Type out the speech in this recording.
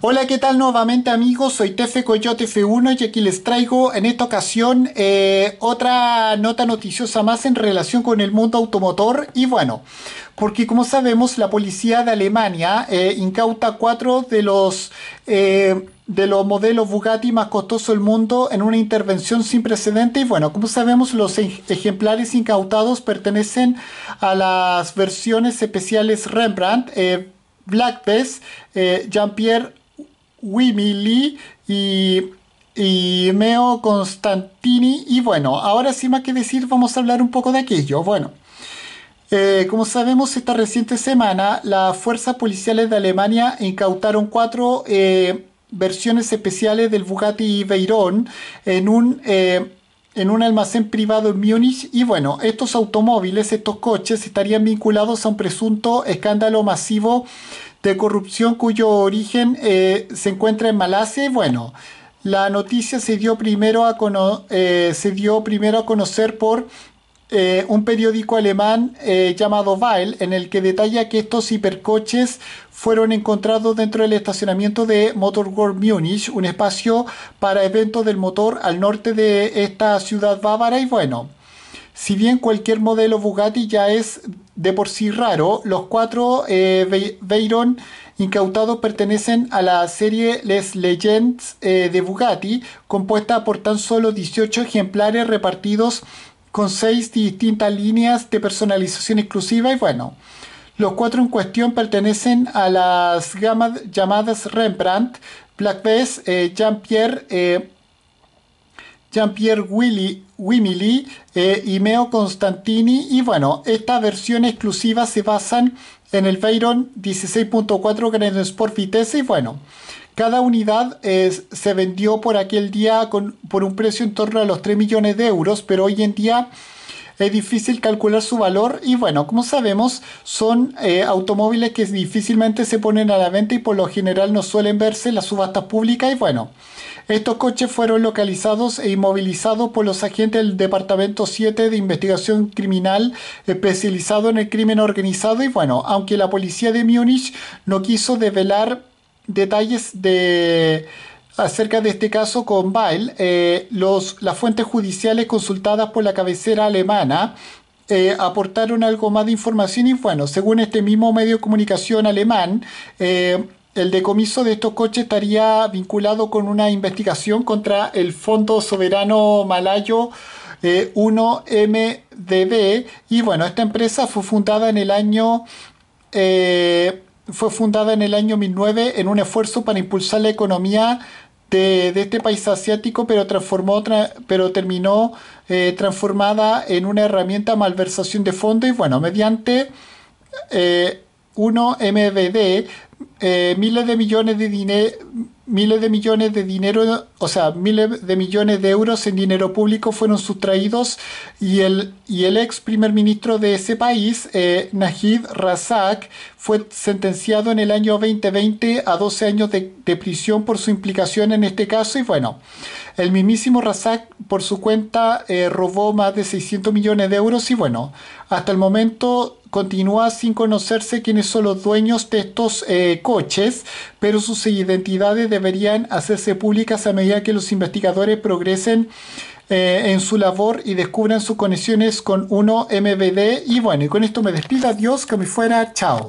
Hola, ¿qué tal nuevamente amigos? Soy Tefe Coyote F1 y aquí les traigo en esta ocasión eh, otra nota noticiosa más en relación con el mundo automotor y bueno, porque como sabemos la policía de Alemania eh, incauta cuatro de los... Eh, de los modelos Bugatti más costosos del mundo en una intervención sin precedente. Y bueno, como sabemos, los ejemplares incautados pertenecen a las versiones especiales Rembrandt, Black eh, Jean-Pierre Wimili y Meo Constantini. Y bueno, ahora sí más que decir, vamos a hablar un poco de aquello. Bueno, eh, como sabemos, esta reciente semana las fuerzas policiales de Alemania incautaron cuatro eh, versiones especiales del Bugatti Veyron en un en un almacén privado en Múnich y bueno, estos automóviles, estos coches estarían vinculados a un presunto escándalo masivo de corrupción cuyo origen eh, se encuentra en Malasia y bueno, la noticia se dio primero a, eh, se dio primero a conocer por eh, un periódico alemán eh, llamado Weil, en el que detalla que estos hipercoches fueron encontrados dentro del estacionamiento de Motorworld Munich... un espacio para eventos del motor al norte de esta ciudad bávara. Y bueno, si bien cualquier modelo Bugatti ya es de por sí raro, los cuatro eh, Veyron incautados pertenecen a la serie Les Legends de Bugatti, compuesta por tan solo 18 ejemplares repartidos con seis distintas líneas de personalización exclusiva y bueno, los cuatro en cuestión pertenecen a las gamas llamadas Rembrandt, Black eh, Jean-Pierre eh, Jean Wimili eh, y Meo Constantini. Y bueno, esta versión exclusiva se basan en el Veyron 16.4 Grand Sport Vitesse. Y bueno, cada unidad se vendió por aquel día por un precio en torno a los 3 millones de euros, pero hoy en día es difícil calcular su valor y bueno, como sabemos, son eh, automóviles que difícilmente se ponen a la venta y por lo general no suelen verse en las subastas públicas y bueno, estos coches fueron localizados e inmovilizados por los agentes del Departamento 7 de Investigación Criminal especializado en el crimen organizado y bueno, aunque la policía de Múnich no quiso develar detalles de, acerca de este caso con Bail. Eh, los, las fuentes judiciales consultadas por la cabecera alemana eh, aportaron algo más de información y bueno, según este mismo medio de comunicación alemán, eh, el decomiso de estos coches estaría vinculado con una investigación contra el Fondo Soberano Malayo 1MDB y bueno, esta empresa fue fundada en el año eh, fue fundada en el año 2009 en un esfuerzo para impulsar la economía de, este país asiático, pero, transformó, pero terminó eh, transformada en una herramienta malversación de fondos. Y bueno, mediante eh, 1MBD, eh, miles de millones de dinero miles de millones de dinero, o sea, miles de millones de euros en dinero público fueron sustraídos y el, y el ex primer ministro de ese país, eh, Razak, fue sentenciado en el año 2020 a 12 años de, prisión por su implicación en este caso y bueno, el mismísimo Razak por su cuenta eh, robó más de 600 millones de euros y bueno, hasta el momento continúa sin conocerse quiénes son los dueños de estos eh, coches, pero sus identidades deberían hacerse públicas a medida que los investigadores progresen eh, en su labor y descubran sus conexiones con uno mbd Y bueno, y con esto me despido, adiós, que me fuera, chao.